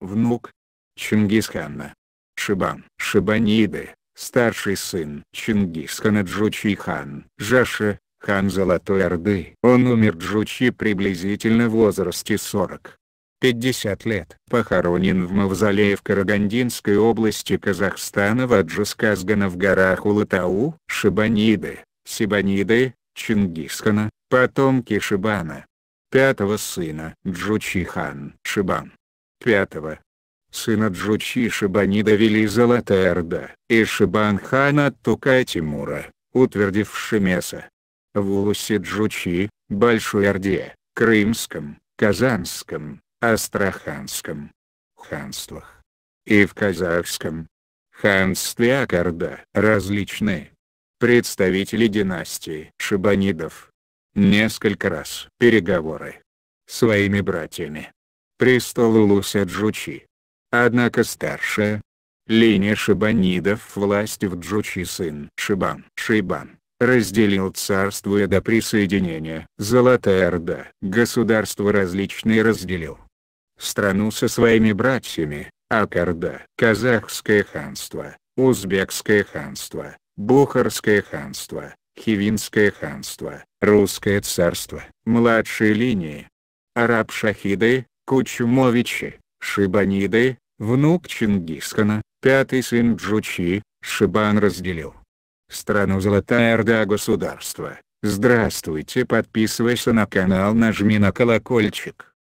внук Чингисхана. Шибан, Шибаниды, старший сын Чингисхана Джучи-хан, Жаша, хан Золотой Орды. Он умер Джучи приблизительно в возрасте 40. 50 лет. Похоронен в мавзолее в Карагандинской области Казахстана в Аджисказгана в горах Улатау. Шибаниды, Сибаниды, Чингисхана, потомки Шибана. Пятого сына Джучи хан Шибан Пятого. Сына Джучи Шибани довели из Алатэрда и Шибанхана Тука Тимура, утвердив Шемеса. В улусе Джучи, Большой Орде, Крымском, Казанском, Астраханском ханствах и в Казахском ханстве Акарда различны представители династии Шибанидов. Несколько раз переговоры своими братьями престолу Джучи. Однако старшая линия шибанидов власть в Джучи сын Шибан Шибан разделил царство до присоединения. Золотая Орда государство различные разделил. Страну со своими братьями, Акарда, Казахское ханство, Узбекское ханство, Бухарское ханство, Хивинское ханство, Русское царство, младшие линии. Араб-шахиды, Кучумовичи, Шибаниды, внук Чингисхана, пятый сын Джучи, Шибан разделил страну Золотая Орда государства. Здравствуйте подписывайся на канал нажми на колокольчик.